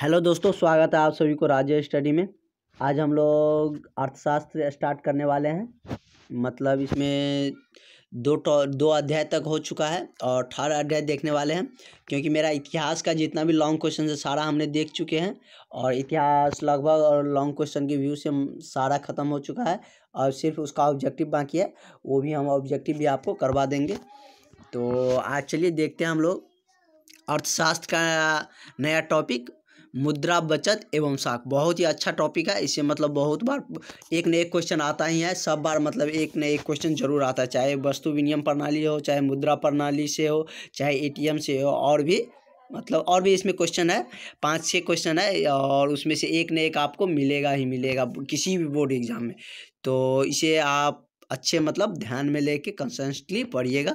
hello दोस्तों स्वागत है आप सभी को राज्य स्टडी में आज हम लोग अर्थशास्त्र स्टार्ट करने वाले हैं मतलब इसमें दो दो अध्याय तक हो चुका है और अठारह अध्याय देखने वाले हैं क्योंकि मेरा इतिहास का जितना भी लॉन्ग क्वेश्चन है सारा हमने देख चुके हैं और इतिहास लगभग और लॉन्ग क्वेश्चन के व्यू से सारा ख़त्म हो चुका है और सिर्फ उसका ऑब्जेक्टिव बाकी है वो भी हम ऑब्जेक्टिव भी आपको करवा देंगे तो आज चलिए देखते हैं हम लोग अर्थशास्त्र का नया टॉपिक मुद्रा बचत एवं साख बहुत ही अच्छा टॉपिक है इससे मतलब बहुत बार एक न एक क्वेश्चन आता ही है सब बार मतलब एक न एक क्वेश्चन जरूर आता है चाहे वस्तु विनियम प्रणाली हो चाहे मुद्रा प्रणाली से हो चाहे ए से हो और भी मतलब और भी इसमें क्वेश्चन है पाँच छः क्वेश्चन है और उसमें से एक न एक आपको मिलेगा ही मिलेगा किसी भी बोर्ड एग्ज़ाम में तो इसे आप अच्छे मतलब ध्यान में लेके कंसेंटली पढ़िएगा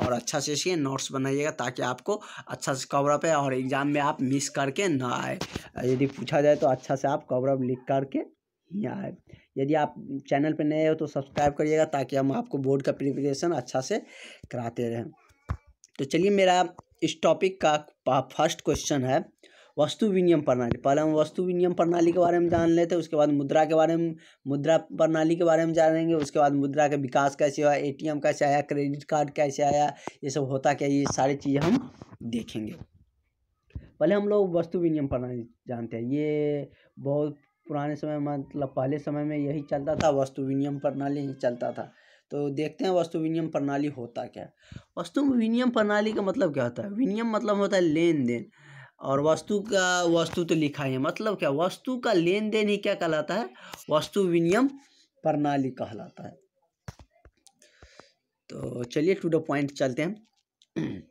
और अच्छा से इसके नोट्स बनाइएगा ताकि आपको अच्छा से कवरअप है और एग्ज़ाम में आप मिस करके ना आए यदि पूछा जाए तो अच्छा से आप कवरअप लिख करके ही आए यदि आप चैनल पर नए हो तो सब्सक्राइब करिएगा ताकि हम आपको बोर्ड का प्रिपरेशन अच्छा से कराते रहें तो चलिए मेरा इस टॉपिक का फर्स्ट क्वेश्चन है वस्तु विनियम प्रणाली पहले हम वस्तु विनियम प्रणाली के बारे में जान लेते हैं उसके बाद मुद्रा के बारे में मुद्रा प्रणाली के बारे में जानेंगे उसके बाद मुद्रा का विकास कैसे हुआ एम कैसे आया क्रेडिट कार्ड कैसे आया ये सब होता क्या ये सारी चीज़ें हम देखेंगे पहले हम लोग वस्तु विनियम प्रणाली जानते हैं ये बहुत पुराने समय मतलब पहले समय में यही चलता था वस्तु विनियम प्रणाली ही चलता था तो देखते हैं वस्तु विनियम प्रणाली होता क्या वस्तु विनियम प्रणाली का मतलब क्या होता है विनियम मतलब होता है लेन देन और वस्तु का वस्तु तो लिखा है मतलब क्या वस्तु का लेन देन ही क्या कहलाता है वस्तु विनियम प्रणाली कहलाता है तो चलिए टू द पॉइंट चलते हैं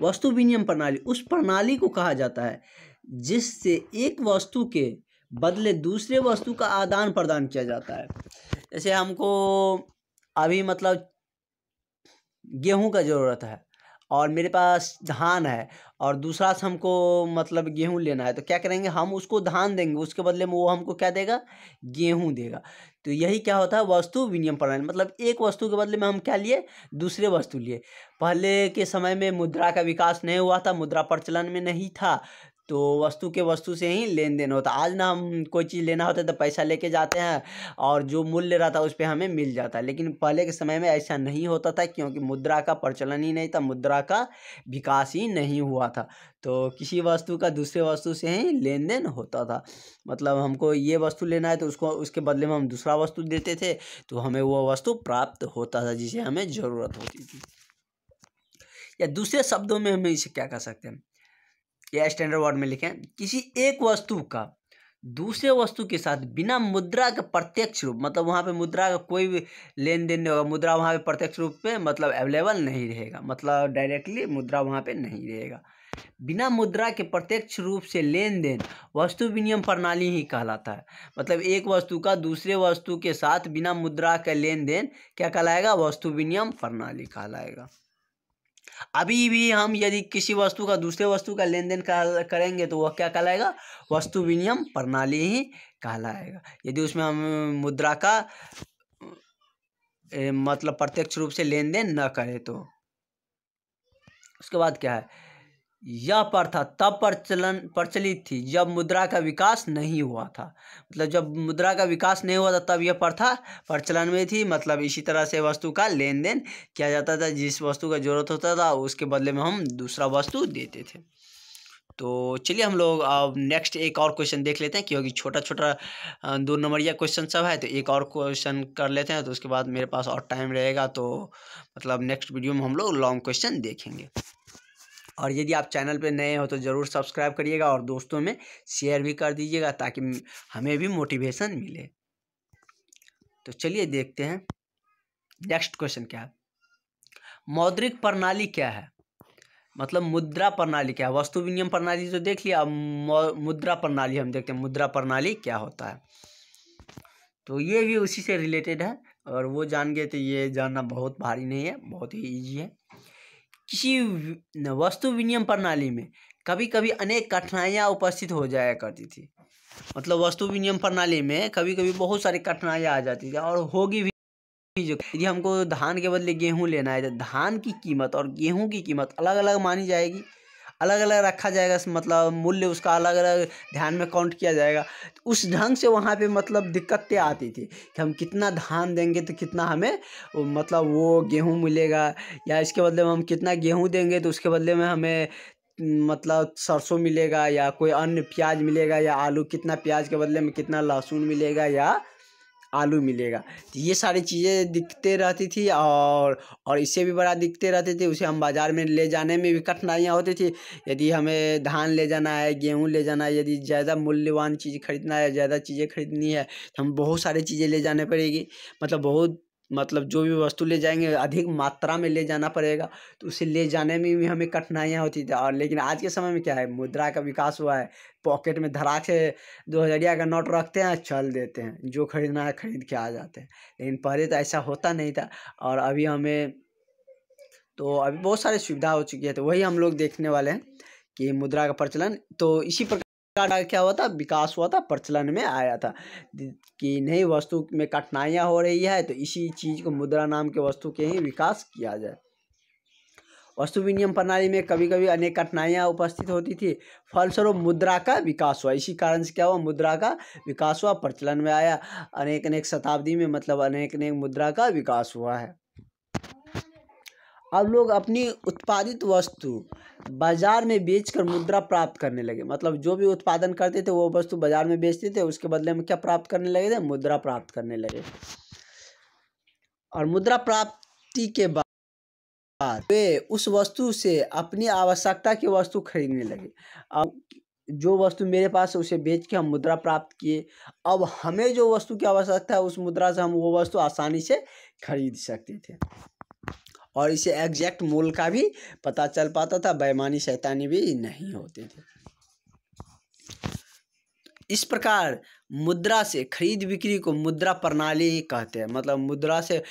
वस्तु विनियम प्रणाली उस प्रणाली को कहा जाता है जिससे एक वस्तु के बदले दूसरे वस्तु का आदान प्रदान किया जाता है जैसे हमको अभी मतलब गेहूं का ज़रूरत है और मेरे पास धान है और दूसरा से हमको मतलब गेहूँ लेना है तो क्या करेंगे हम उसको धान देंगे उसके बदले में वो हमको क्या देगा गेहूँ देगा तो यही क्या होता है वस्तु विनियम प्रणाली मतलब एक वस्तु के बदले में हम क्या लिए दूसरे वस्तु लिए पहले के समय में मुद्रा का विकास नहीं हुआ था मुद्रा प्रचलन में नहीं था तो वस्तु के वस्तु से ही लेन देन होता आज ना हम कोई चीज़ लेना होता है तो पैसा लेके जाते हैं और जो मूल्य रहता है उस पर हमें मिल जाता है लेकिन पहले के समय में ऐसा नहीं होता था क्योंकि मुद्रा का प्रचलन ही नहीं था मुद्रा का विकास ही नहीं हुआ था तो किसी वस्तु का दूसरे वस्तु से ही लेन देन होता था मतलब हमको ये वस्तु लेना है तो उसको उसके बदले में हम दूसरा वस्तु देते थे तो हमें वो वस्तु प्राप्त होता था जिसे हमें ज़रूरत होती थी या दूसरे शब्दों में हम इसे क्या कह सकते हैं या स्टैंडर्ड वर्ड में लिखें किसी एक वस्तु का दूसरे वस्तु के साथ बिना मुद्रा के प्रत्यक्ष रूप मतलब वहाँ पे मुद्रा का कोई भी लेन देन नहीं होगा मुद्रा वहाँ पे प्रत्यक्ष रूप पे मतलब अवेलेबल नहीं रहेगा मतलब डायरेक्टली मुद्रा वहाँ पे नहीं रहेगा बिना मुद्रा के प्रत्यक्ष रूप से लेन देन वस्तु विनियम प्रणाली ही कहलाता है मतलब एक वस्तु का दूसरे वस्तु के साथ बिना मुद्रा के लेन देन क्या कहलाएगा वस्तु विनियम प्रणाली कहलाएगा अभी भी हम यदि किसी वस्तु का दूसरे वस्तु का लेन देन करेंगे तो वह क्या कहलाएगा वस्तु विनियम प्रणाली ही कहलाएगा यदि उसमें हम मुद्रा का मतलब प्रत्यक्ष रूप से लेन देन न करें तो उसके बाद क्या है यह प्रथा तब प्रचलन प्रचलित थी जब मुद्रा का विकास नहीं हुआ था मतलब जब मुद्रा का विकास नहीं हुआ था तब यह प्रथा प्रचलन में थी मतलब इसी तरह से वस्तु का लेन देन किया जाता था जिस वस्तु का जरूरत होता था उसके बदले में हम दूसरा वस्तु देते थे तो चलिए हम लोग अब नेक्स्ट एक और क्वेश्चन देख लेते हैं क्योंकि छोटा छोटा दो नंबरिया क्वेश्चन सब है तो एक और क्वेश्चन कर लेते हैं तो उसके बाद मेरे पास और टाइम रहेगा तो मतलब नेक्स्ट वीडियो में हम लोग लॉन्ग क्वेश्चन देखेंगे और यदि आप चैनल पे नए हो तो ज़रूर सब्सक्राइब करिएगा और दोस्तों में शेयर भी कर दीजिएगा ताकि हमें भी मोटिवेशन मिले तो चलिए देखते हैं नेक्स्ट क्वेश्चन क्या है मौद्रिक प्रणाली क्या है मतलब मुद्रा प्रणाली क्या है वस्तु विनियम प्रणाली तो देख लिया अब मुद्रा प्रणाली हम देखते हैं मुद्रा प्रणाली क्या होता है तो ये भी उसी से रिलेटेड है और वो जान गए तो ये जानना बहुत भारी नहीं है बहुत ही ईजी है किसी वस्तु विनियम प्रणाली में कभी कभी अनेक कठिनाइयाँ उपस्थित हो जाया करती थी मतलब वस्तु विनियम प्रणाली में कभी कभी बहुत सारी कठिनाइयाँ आ जाती थी और होगी भी यदि हमको धान के बदले गेहूँ लेना है तो धान की कीमत और गेहूँ की कीमत अलग अलग मानी जाएगी अलग अलग रखा जाएगा मतलब मूल्य उसका अलग अलग ध्यान में काउंट किया जाएगा तो उस ढंग से वहाँ पे मतलब दिक्कतें आती थी कि हम कितना धान देंगे तो कितना हमें मतलब वो गेहूँ मिलेगा या इसके बदले में हम कितना गेहूँ देंगे तो उसके बदले में हमें मतलब सरसों मिलेगा या कोई अन्य प्याज मिलेगा या आलू कितना प्याज के बदले में कितना लहसुन मिलेगा या आलू मिलेगा तो ये सारी चीज़ें दिखते रहती थी और और इससे भी बड़ा दिखते रहते थे उसे हम बाज़ार में ले जाने में भी कठिनाइयाँ होती थी यदि हमें धान ले जाना है गेहूँ ले जाना है यदि ज़्यादा मूल्यवान चीज़ खरीदना है ज़्यादा चीज़ें खरीदनी है तो हम बहुत सारी चीज़ें ले जाने पड़ेगी मतलब बहुत मतलब जो भी वस्तु ले जाएंगे अधिक मात्रा में ले जाना पड़ेगा तो उसे ले जाने में भी हमें कठिनाइयाँ होती थी और लेकिन आज के समय में क्या है मुद्रा का विकास हुआ है पॉकेट में धरा से दो हजरिया का नोट रखते हैं चल देते हैं जो खरीदना है खरीद के आ जाते हैं लेकिन पहले तो ऐसा होता नहीं था और अभी हमें तो अभी बहुत सारी सुविधा हो चुकी है तो वही हम लोग देखने वाले हैं कि मुद्रा का प्रचलन तो इसी प्रकार का क्या हुआ था विकास हुआ था प्रचलन में आया था कि नई वस्तु में कठिनाइयाँ हो रही है तो इसी चीज़ को मुद्रा नाम के वस्तु के ही विकास किया जाए वस्तु विनियम प्रणाली में कभी कभी अनेक कठिनाइयाँ उपस्थित होती थी फलस्वरूप मुद्रा का विकास हुआ इसी कारण से क्या हुआ मुद्रा का विकास हुआ प्रचलन में आया अनेक अनेक शताब्दी में मतलब अनेक अनेक मुद्रा का विकास हुआ है अब लोग अपनी उत्पादित वस्तु बाज़ार में बेचकर मुद्रा प्राप्त करने लगे मतलब जो भी उत्पादन करते थे वो वस्तु बाज़ार में बेचते थे उसके बदले में क्या प्राप्त करने लगे थे मुद्रा प्राप्त करने लगे और मुद्रा प्राप्ति के बाद वे उस वस्तु से अपनी आवश्यकता की वस्तु खरीदने लगे अब जो वस्तु मेरे पास है उसे बेच के हम मुद्रा प्राप्त किए अब हमें जो वस्तु की आवश्यकता है उस मुद्रा से हम वो वस्तु आसानी से खरीद सकते थे और इसे एग्जैक्ट मोल का भी पता चल पाता था बेमानी शैतानी भी नहीं होते थे इस प्रकार मुद्रा से खरीद बिक्री को मुद्रा प्रणाली ही कहते हैं मतलब मुद्रा से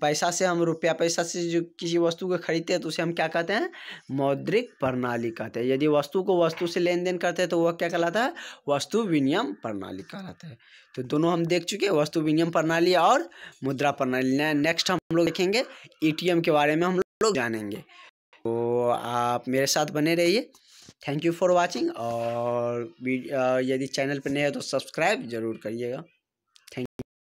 पैसा से हम रुपया पैसा से जो किसी वस्तु को खरीदते हैं तो उसे हम क्या कहते हैं मौद्रिक प्रणाली कहते हैं यदि वस्तु को वस्तु से लेन देन करते हैं तो वह क्या कहलाता है वस्तु विनियम प्रणाली कहलाता है तो दोनों हम देख चुके वस्तु विनियम प्रणाली और मुद्रा प्रणाली नेक्स्ट हम लोग देखेंगे ई के बारे में हम लोग जानेंगे तो आप मेरे साथ बने रहिए थैंक यू फॉर वाचिंग और यदि चैनल पर नए हैं तो सब्सक्राइब ज़रूर करिएगा